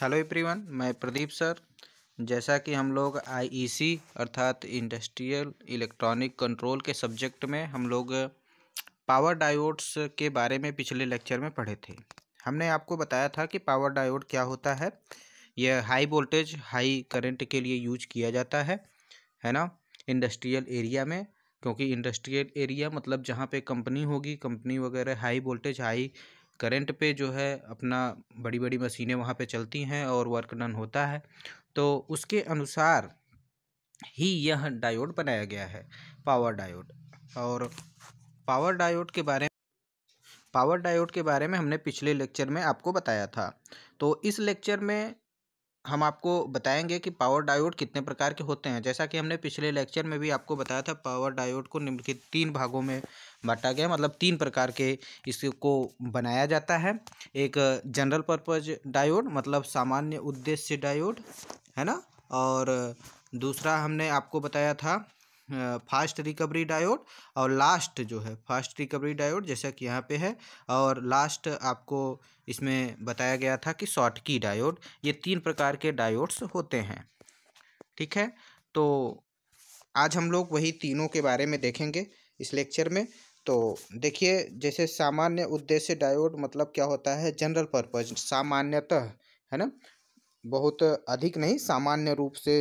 hello everyone मैं Pradeep sir जैसा कि हम लोग आईईसी e अर्थात इंडस्ट्रियल इलेक्ट्रॉनिक कंट्रोल के सब्जेक्ट में हम लोग पावर डायोड्स के बारे में पिछले लेक्चर में पढ़े थे हमने आपको बताया था कि पावर डायोड क्या होता है यह हाई वोल्टेज हाई करंट के लिए यूज किया जाता है है ना इंडस्ट्रियल एरिया में क्योंकि इंडस्ट्रियल एरिया मतलब जहाँ पे कंपनी होगी कंपनी वगैरह हाई वोल्टेज हाई करेंट पे जो है अपना बड़ी बड़ी मशीनें वहाँ पे चलती हैं और वर्क डन होता है तो उसके अनुसार ही यह डायोड बनाया गया है पावर डायोड और पावर डायोड के बारे में पावर डायोड के बारे में हमने पिछले लेक्चर में आपको बताया था तो इस लेक्चर में हम आपको बताएंगे कि पावर डायोड कितने प्रकार के होते हैं जैसा कि हमने पिछले लेक्चर में भी आपको बताया था पावर डायोड को निम्नलिखित तीन भागों में बांटा गया मतलब तीन प्रकार के इसको बनाया जाता है एक जनरल पर्पज डायोड मतलब सामान्य उद्देश्य डायोड है ना और दूसरा हमने आपको बताया था फास्ट रिकवरी डायोड और लास्ट जो है फास्ट रिकवरी डायोड जैसा कि यहाँ पे है और लास्ट आपको इसमें बताया गया था कि शॉर्ट की डायोड ये तीन प्रकार के डायोड्स होते हैं ठीक है तो आज हम लोग वही तीनों के बारे में देखेंगे इस लेक्चर में तो देखिए जैसे सामान्य उद्देश्य डायोड मतलब क्या होता है जनरल पर्पज सामान्यतः है ना बहुत अधिक नहीं सामान्य रूप से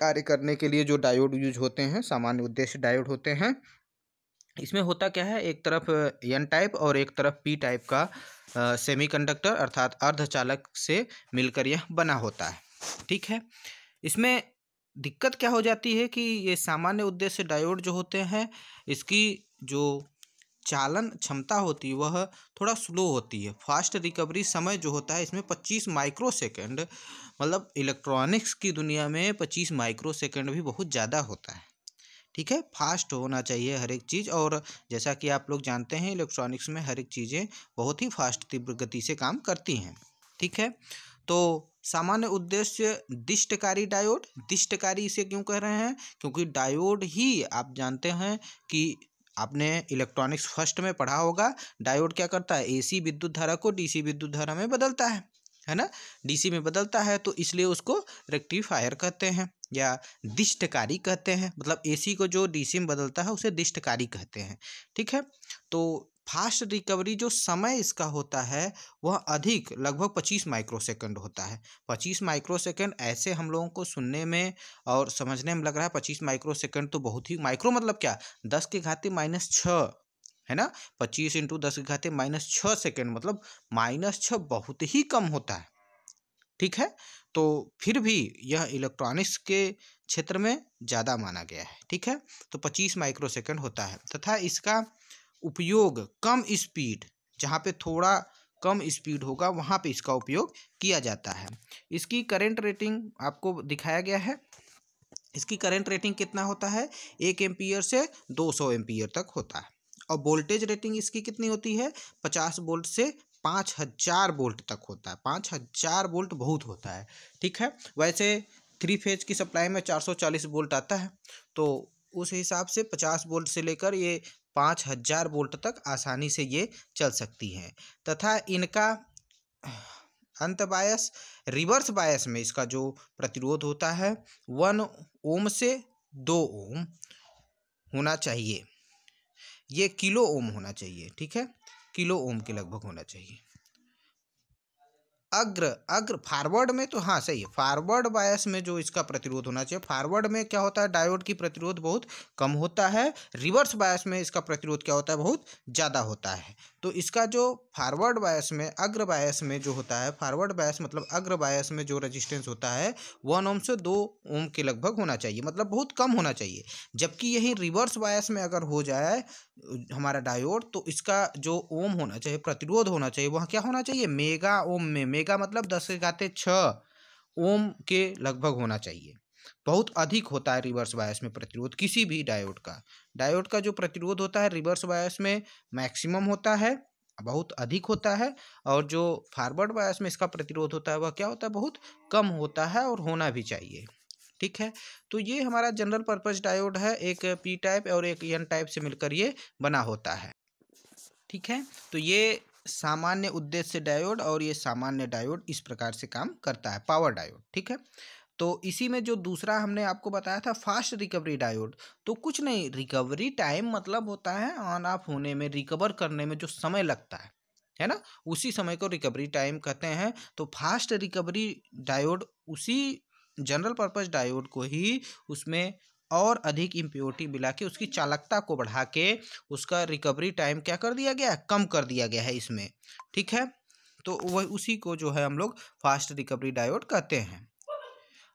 कार्य करने के लिए जो डायोड यूज होते हैं सामान्य उद्देश्य डायोड होते हैं इसमें होता क्या है एक तरफ एन टाइप और एक तरफ पी टाइप का सेमीकंडक्टर अर्थात अर्धचालक से मिलकर यह बना होता है ठीक है इसमें दिक्कत क्या हो जाती है कि ये सामान्य उद्देश्य डायोड जो होते हैं इसकी जो चालन क्षमता होती है वह थोड़ा स्लो होती है फास्ट रिकवरी समय जो होता है इसमें 25 माइक्रो सेकेंड मतलब इलेक्ट्रॉनिक्स की दुनिया में 25 माइक्रो सेकेंड भी बहुत ज़्यादा होता है ठीक है फास्ट होना चाहिए हर एक चीज़ और जैसा कि आप लोग जानते हैं इलेक्ट्रॉनिक्स में हर एक चीज़ें बहुत ही फास्ट तीव्र गति से काम करती हैं ठीक है तो सामान्य उद्देश्य दिष्टकारी डायोड दिष्टकारी इसे क्यों कह रहे हैं क्योंकि डायोड ही आप जानते हैं कि आपने इलेक्ट्रॉनिक्स फर्स्ट में पढ़ा होगा डायोड क्या करता है एसी विद्युत धारा को डीसी विद्युत धारा में बदलता है है ना डीसी में बदलता है तो इसलिए उसको रेक्टिफायर कहते हैं या दिष्टकारी कहते हैं मतलब एसी को जो डीसी में बदलता है उसे दिष्टकारी कहते हैं ठीक है तो फास्ट रिकवरी जो समय इसका होता है वह अधिक लगभग 25 माइक्रोसेकंड होता है 25 माइक्रोसेकंड ऐसे हम लोगों को सुनने में और समझने में लग रहा है 25 माइक्रोसेकंड तो बहुत ही माइक्रो मतलब क्या दस के घाते माइनस छ है ना पच्चीस इंटू दस के घाते माइनस छ सेकेंड मतलब माइनस छ बहुत ही कम होता है ठीक है तो फिर भी यह इलेक्ट्रॉनिक्स के क्षेत्र में ज़्यादा माना गया है ठीक है तो 25 सेकेंड होता है तथा इसका उपयोग कम स्पीड जहाँ पे थोड़ा कम स्पीड होगा वहाँ पे इसका उपयोग किया जाता है इसकी करंट रेटिंग आपको दिखाया गया है इसकी करंट रेटिंग कितना होता है एक एम्पियर से दो सौ एम्पियर तक होता है और वोल्टेज रेटिंग इसकी कितनी होती है पचास वोल्ट से पाँच हज़ार वोल्ट तक होता है पाँच हज़ार वोल्ट बहुत होता है ठीक है वैसे थ्री फेज की सप्लाई में चार सौ चालीस वोल्ट आता है तो उस हिसाब से पचास वोल्ट से लेकर ये पाँच हजार वोल्ट तक आसानी से ये चल सकती हैं तथा इनका अंत बायस रिवर्स बायस में इसका जो प्रतिरोध होता है वन ओम से दो ओम होना चाहिए ये किलो ओम होना चाहिए ठीक है किलो ओम के लगभग होना चाहिए अग्र अग्र फॉरवर्ड में तो हाँ सही है फॉरवर्ड बायस में जो इसका प्रतिरोध होना चाहिए फॉरवर्ड में क्या होता है डायोड की प्रतिरोध बहुत कम होता है रिवर्स बायस में इसका प्रतिरोध क्या होता है बहुत ज़्यादा होता है तो इसका जो फारवर्ड बायस में अग्र बायस में जो होता है फारवर्ड बायस मतलब अग्र बायस में जो रेजिस्टेंस होता है वन ओम से दो ओम के लगभग होना चाहिए मतलब बहुत कम होना चाहिए जबकि यही रिवर्स बायस में अगर हो जाए हमारा डायोड तो इसका जो ओम होना चाहिए प्रतिरोध होना चाहिए वह क्या होना चाहिए मेगा ओम में मेगा मतलब दस के गाते छ ओम के लगभग होना चाहिए बहुत अधिक होता है रिवर्स बायस में प्रतिरोध किसी भी डायोड का डायोड का जो प्रतिरोध होता है रिवर्स बायस में मैक्सिमम होता है बहुत अधिक होता है और जो फॉरवर्ड बायस में इसका प्रतिरोध होता है वह क्या होता है बहुत कम होता है और होना भी चाहिए ठीक है तो ये हमारा जनरल पर्पज डायोड है एक पी टाइप और एक एन टाइप से मिलकर ये बना होता है ठीक है तो ये सामान्य उद्देश्य डायोड और ये सामान्य डायोड इस प्रकार से काम करता है पावर डायोड ठीक है तो इसी में जो दूसरा हमने आपको बताया था फास्ट रिकवरी डायोड तो कुछ नहीं रिकवरी टाइम मतलब होता है ऑन ऑफ होने में रिकवर करने में जो समय लगता है है ना उसी समय को रिकवरी टाइम कहते हैं तो फास्ट रिकवरी डायोड उसी जनरल पर्पज़ डायोड को ही उसमें और अधिक इम्प्योरिटी मिला के उसकी चालकता को बढ़ा के उसका रिकवरी टाइम क्या कर दिया गया है कम कर दिया गया है इसमें ठीक है तो वह उसी को जो है हम लोग फास्ट रिकवरी डायोड कहते हैं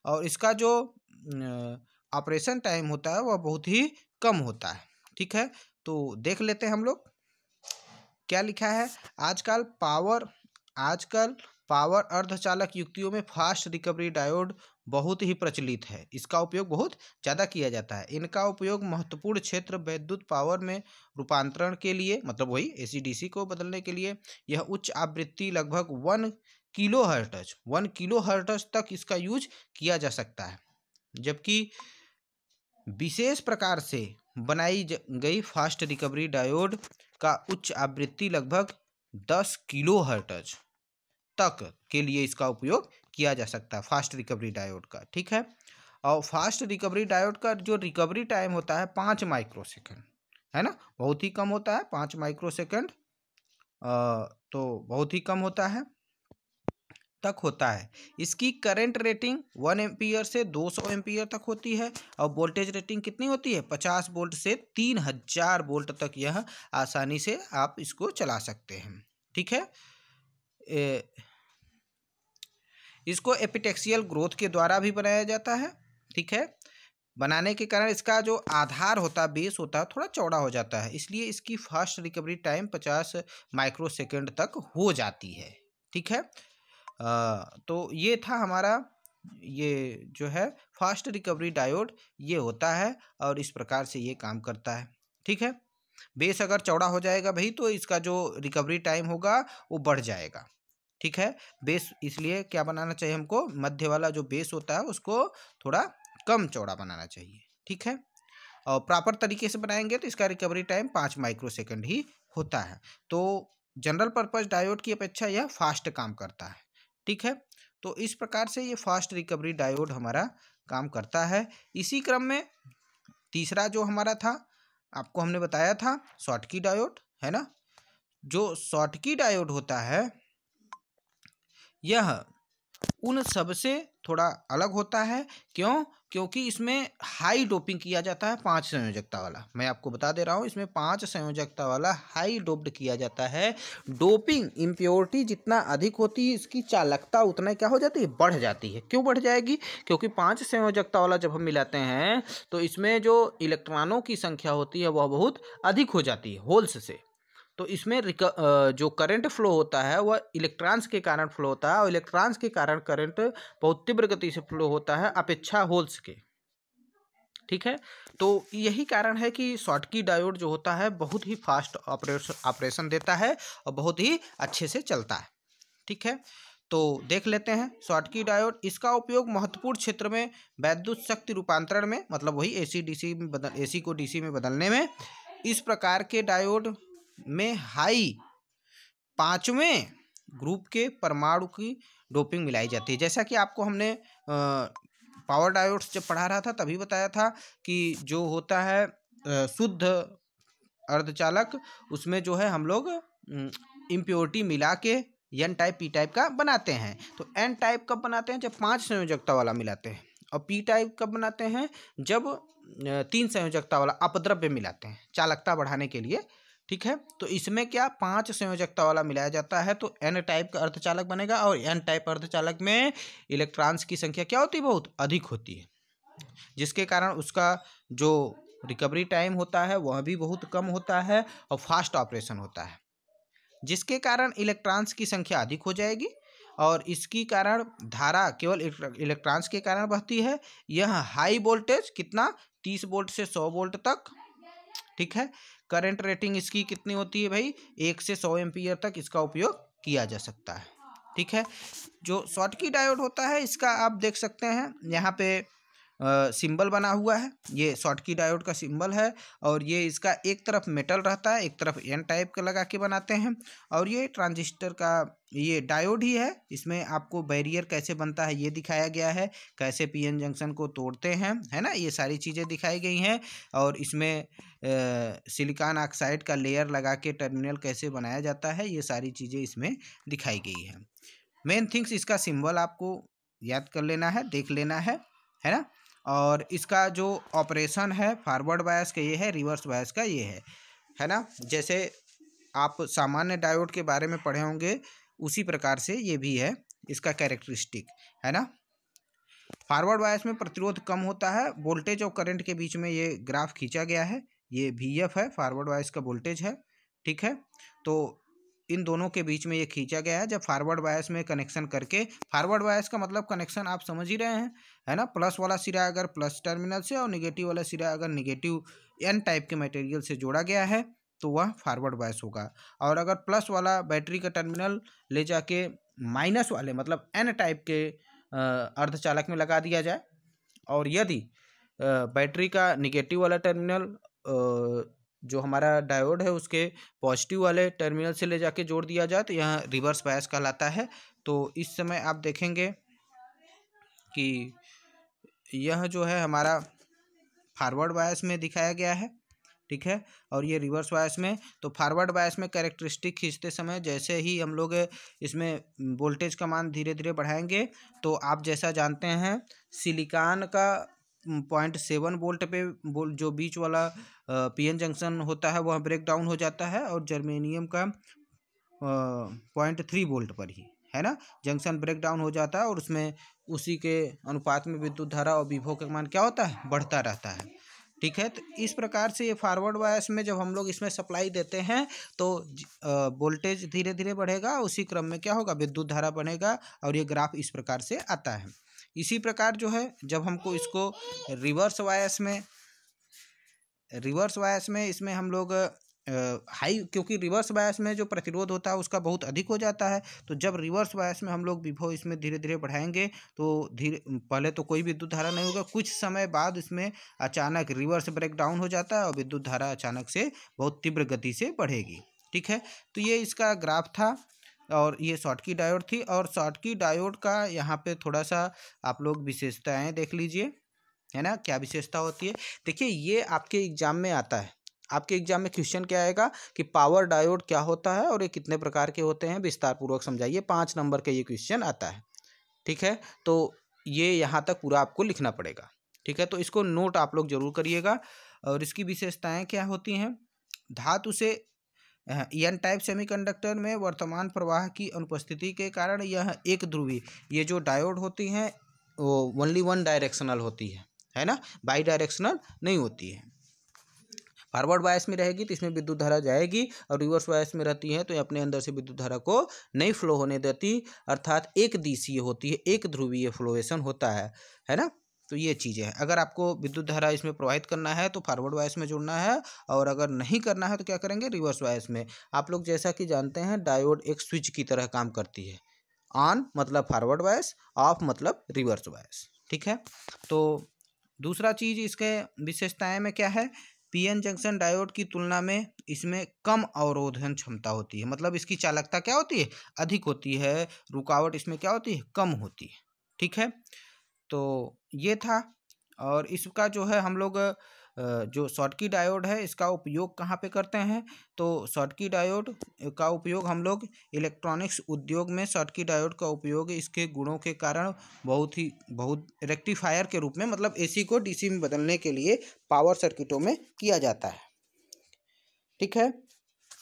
और इसका जो ऑपरेशन टाइम होता है वह बहुत ही कम होता है ठीक है तो देख लेते हैं हम लोग क्या लिखा है आजकल पावर आजकल पावर अर्धचालक युक्तियों में फास्ट रिकवरी डायोड बहुत ही प्रचलित है इसका उपयोग बहुत ज़्यादा किया जाता है इनका उपयोग महत्वपूर्ण क्षेत्र वैद्युत पावर में रूपांतरण के लिए मतलब वही एसीडीसी को बदलने के लिए यह उच्च आवृत्ति लगभग one kilohertz one kilohertz तक इसका यूज किया जा सकता है जबकि विशेष प्रकार से बनाई गई फास्ट रिकवरी डायोड का उच्च आवृत्ति लगभग दस किलो हर्टज तक के लिए इसका उपयोग किया जा सकता है फास्ट रिकवरी डायोड का ठीक है और फास्ट रिकवरी डायोड का जो रिकवरी टाइम होता है पाँच माइक्रो सेकेंड है ना बहुत ही कम होता है पाँच माइक्रो सेकेंड तो बहुत ही कम होता है तक होता है इसकी करंट रेटिंग वन एम्पियर से दो सौ एम्पियर तक होती है और वोल्टेज रेटिंग कितनी होती है पचास वोल्ट से तीन हजार वोल्ट तक यह आसानी से आप इसको चला सकते हैं ठीक है ए, इसको एपिटेक्सियल ग्रोथ के द्वारा भी बनाया जाता है ठीक है बनाने के कारण इसका जो आधार होता बेस होता है थोड़ा चौड़ा हो जाता है इसलिए इसकी फास्ट रिकवरी टाइम पचास माइक्रो सेकेंड तक हो जाती है ठीक है तो ये था हमारा ये जो है फास्ट रिकवरी डायोड ये होता है और इस प्रकार से ये काम करता है ठीक है बेस अगर चौड़ा हो जाएगा भाई तो इसका जो रिकवरी टाइम होगा वो बढ़ जाएगा ठीक है बेस इसलिए क्या बनाना चाहिए हमको मध्य वाला जो बेस होता है उसको थोड़ा कम चौड़ा बनाना चाहिए ठीक है और प्रॉपर तरीके से बनाएंगे तो इसका रिकवरी टाइम पाँच माइक्रो सेकेंड ही होता है तो जनरल पर्पज़ डायोड की अपेक्षा यह फास्ट काम करता है ठीक है तो इस प्रकार से ये फास्ट रिकवरी डायोड हमारा काम करता है इसी क्रम में तीसरा जो हमारा था आपको हमने बताया था शॉर्टकी डायोड है ना जो शॉर्टकी डायोड होता है यह उन सबसे थोड़ा अलग होता है क्यों क्योंकि इसमें हाई डोपिंग किया जाता है पांच संयोजकता वाला मैं आपको बता दे रहा हूँ इसमें पांच संयोजकता वाला हाई डोप्ड किया जाता है डोपिंग इम्प्योरिटी जितना अधिक होती है इसकी चालकता उतना क्या हो जाती है बढ़ जाती है क्यों बढ़ जाएगी क्योंकि पांच संयोजकता वाला जब हम मिलाते हैं तो इसमें जो इलेक्ट्रॉनों की संख्या होती है वह बहुत अधिक हो जाती है होल्स से तो इसमें जो करंट फ्लो होता है वह इलेक्ट्रॉन्स के कारण फ्लो होता है और इलेक्ट्रॉन्स के कारण करंट बहुत तीव्र गति से फ्लो होता है अपेक्षा होल्स के ठीक है तो यही कारण है कि शॉटकी डायोड जो होता है बहुत ही फास्ट ऑपरेशन ऑपरेशन देता है और बहुत ही अच्छे से चलता है ठीक है तो देख लेते हैं शॉटकी डायोड इसका उपयोग महत्वपूर्ण क्षेत्र में वैद्युत शक्ति रूपांतरण में मतलब वही एसी डीसी में बदल एसी को डीसी में बदलने में इस प्रकार के डायोड में हाई पांचवें ग्रुप के परमाणु की डोपिंग मिलाई जाती है जैसा कि आपको हमने आ, पावर डायोड्स जब पढ़ा रहा था तभी बताया था कि जो होता है आ, शुद्ध अर्धचालक उसमें जो है हम लोग इम्प्योरिटी मिला के एन टाइप पी टाइप का बनाते हैं तो एन टाइप कब बनाते हैं जब पांच संयोजकता वाला मिलाते हैं और पी टाइप कब बनाते हैं जब तीन संयोजकता वाला अपद्रव्य मिलाते हैं चालकता बढ़ाने के लिए ठीक है तो इसमें क्या पांच संयोजकता वाला मिलाया जाता है तो एन टाइप का अर्धचालक बनेगा और एन टाइप अर्धचालक में इलेक्ट्रॉन्स की संख्या क्या होती है बहुत अधिक होती है जिसके कारण उसका जो रिकवरी टाइम होता है वह भी बहुत कम होता है और फास्ट ऑपरेशन होता है जिसके कारण इलेक्ट्रॉन्स की संख्या अधिक हो जाएगी और इसकी कारण धारा केवल इलेक्ट्रॉन्स के कारण बहती है यह हाई वोल्टेज कितना तीस वोल्ट से सौ वोल्ट तक ठीक है करंट रेटिंग इसकी कितनी होती है भाई एक से सौ एम्पियर तक इसका उपयोग किया जा सकता है ठीक है जो शॉर्ट की डायोड होता है इसका आप देख सकते हैं यहाँ पे सिंबल बना हुआ है ये शॉर्ट की डायोड का सिंबल है और ये इसका एक तरफ मेटल रहता है एक तरफ एन टाइप का लगा के बनाते हैं और ये ट्रांजिस्टर का ये डायोड ही है इसमें आपको बैरियर कैसे बनता है ये दिखाया गया है कैसे पीएन जंक्शन को तोड़ते हैं है ना ये सारी चीज़ें दिखाई गई हैं और इसमें सिलिकॉन ऑक्साइड का लेयर लगा के टर्मिनल कैसे बनाया जाता है ये सारी चीज़ें इसमें दिखाई गई हैं मेन थिंग्स इसका सिंबल आपको याद कर लेना है देख लेना है है ना और इसका जो ऑपरेशन है फॉरवर्ड बायस का ये है रिवर्स बायस का ये है है ना जैसे आप सामान्य डायोड के बारे में पढ़े होंगे उसी प्रकार से ये भी है इसका कैरेक्टरिस्टिक है ना फॉरवर्ड बायस में प्रतिरोध कम होता है वोल्टेज और करंट के बीच में ये ग्राफ खींचा गया है ये वी एफ है फॉरवर्ड बायस का वोल्टेज है ठीक है तो इन दोनों के बीच में ये खींचा गया है जब फारवर्ड बायस में कनेक्शन करके फारवर्ड बायस का मतलब कनेक्शन आप समझ ही रहे हैं है ना प्लस वाला सिरा अगर प्लस टर्मिनल से और निगेटिव वाला सिरा अगर निगेटिव एन टाइप के मटेरियल से जोड़ा गया है तो वह फारवर्ड बायस होगा और अगर प्लस वाला बैटरी का टर्मिनल ले जाके माइनस वाले मतलब एन टाइप के अर्धचालक में लगा दिया जाए और यदि बैटरी का निगेटिव वाला टर्मिनल जो हमारा डायोड है उसके पॉजिटिव वाले टर्मिनल से ले जाके जोड़ दिया जाए तो यह रिवर्स बायस कहलाता है तो इस समय आप देखेंगे कि यह जो है हमारा फारवर्ड बायस में दिखाया गया है ठीक है और ये रिवर्स बायस में तो फारवर्ड बायस में कैरेक्टरिस्टिक खींचते समय जैसे ही हम लोग इसमें वोल्टेज का मान धीरे धीरे बढ़ाएंगे तो आप जैसा जानते हैं सिलिकॉन का पॉइंट सेवन वोल्ट पे बोल जो बीच वाला पीएन जंक्शन होता है वह ब्रेक डाउन हो जाता है और जर्मेनियम का पॉइंट थ्री वोल्ट पर ही है ना जंक्शन ब्रेक डाउन हो जाता है और उसमें उसी के अनुपात में विद्युत धारा और विभो का मान क्या होता है बढ़ता रहता है ठीक है तो इस प्रकार से ये फॉरवर्ड वायस में जब हम लोग इसमें सप्लाई देते हैं तो वोल्टेज धीरे धीरे बढ़ेगा उसी क्रम में क्या होगा विद्युत धारा बढ़ेगा और ये ग्राफ इस प्रकार से आता है इसी प्रकार जो है जब हमको इसको रिवर्स वायस में रिवर्स वायस में इसमें हम लोग हाई क्योंकि रिवर्स बायस में जो प्रतिरोध होता है उसका बहुत अधिक हो जाता है तो जब रिवर्स बायस में हम लोग विभो इसमें धीरे धीरे बढ़ाएंगे तो धीरे पहले तो कोई विद्युत धारा नहीं होगा कुछ समय बाद इसमें अचानक रिवर्स ब्रेकडाउन हो जाता है और विद्युत धारा अचानक से बहुत तीव्र गति से बढ़ेगी ठीक है तो ये इसका ग्राफ था और ये की डायोड थी और की डायोड का यहाँ पे थोड़ा सा आप लोग विशेषताएँ देख लीजिए है ना क्या विशेषता होती है देखिए ये आपके एग्जाम में आता है आपके एग्जाम में क्वेश्चन क्या आएगा कि पावर डायोड क्या होता है और ये कितने प्रकार के होते हैं विस्तार पूर्वक समझाइए पाँच नंबर का ये क्वेश्चन आता है ठीक है तो ये यहाँ तक पूरा आपको लिखना पड़ेगा ठीक है तो इसको नोट आप लोग जरूर करिएगा और इसकी विशेषताएँ क्या होती हैं धातु से एन टाइप सेमीकंडक्टर में वर्तमान प्रवाह की अनुपस्थिति के कारण यह एक ध्रुवी ये जो डायोड होती हैं वो ओनली वन डायरेक्शनल होती है है ना बाई डायरेक्शनल नहीं होती है फॉरवर्ड बायस में रहेगी तो इसमें विद्युत धारा जाएगी और रिवर्स बायस में रहती है तो ये अपने अंदर से विद्युत धारा को नहीं फ्लो होने देती अर्थात एक दिशीय होती है एक ध्रुवीय फ्लोएशन होता है है ना तो ये चीज़ें हैं अगर आपको विद्युत धारा इसमें प्रवाहित करना है तो फॉरवर्ड वायस में जुड़ना है और अगर नहीं करना है तो क्या करेंगे रिवर्स वायस में आप लोग जैसा कि जानते हैं डायोड एक स्विच की तरह काम करती है ऑन मतलब फॉरवर्ड वायस ऑफ मतलब रिवर्स वायस ठीक है तो दूसरा चीज़ इसके विशेषताएँ में क्या है पीएन जंक्शन डायोड की तुलना में इसमें कम अवरोधन क्षमता होती है मतलब इसकी चालकता क्या होती है अधिक होती है रुकावट इसमें क्या होती है कम होती है ठीक है तो ये था और इसका जो है हम लोग जो शॉर्टकी डायोड है इसका उपयोग कहाँ पे करते हैं तो शॉर्टकी डायोड का उपयोग हम लोग इलेक्ट्रॉनिक्स उद्योग में शॉर्टकी डायोड का उपयोग इसके गुणों के कारण बहुत ही बहुत रेक्टिफायर के रूप में मतलब एसी को डीसी में बदलने के लिए पावर सर्किटों में किया जाता है ठीक है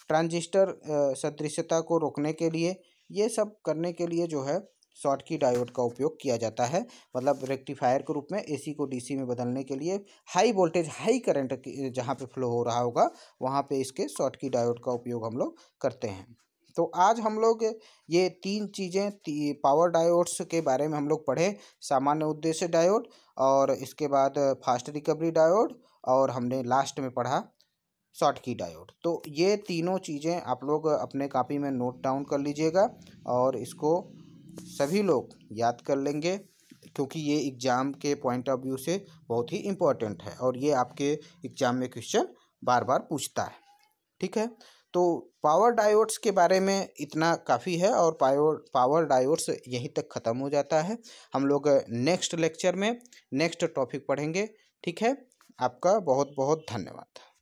ट्रांजिस्टर सदृश्यता को रोकने के लिए ये सब करने के लिए जो है शॉर्ट की डायोड का उपयोग किया जाता है मतलब रेक्टिफायर के रूप में एसी को डीसी में बदलने के लिए हाई वोल्टेज हाई करंट जहाँ पे फ्लो हो रहा होगा वहाँ पे इसके शॉर्ट की डायोड का उपयोग हम लोग करते हैं तो आज हम लोग ये तीन चीज़ें ती, पावर डायोड्स के बारे में हम लोग पढ़े सामान्य उद्देश्य डायोड और इसके बाद फास्ट रिकवरी डायोड और हमने लास्ट में पढ़ा शॉर्ट की डायोड तो ये तीनों चीज़ें आप लोग अपने कापी में नोट डाउन कर लीजिएगा और इसको सभी लोग याद कर लेंगे क्योंकि ये एग्ज़ाम के पॉइंट ऑफ व्यू से बहुत ही इम्पॉर्टेंट है और ये आपके एग्ज़ाम में क्वेश्चन बार बार पूछता है ठीक है तो पावर डायोड्स के बारे में इतना काफ़ी है और पावर पावर डायोड्स यहीं तक ख़त्म हो जाता है हम लोग नेक्स्ट लेक्चर में नेक्स्ट टॉपिक पढ़ेंगे ठीक है आपका बहुत बहुत धन्यवाद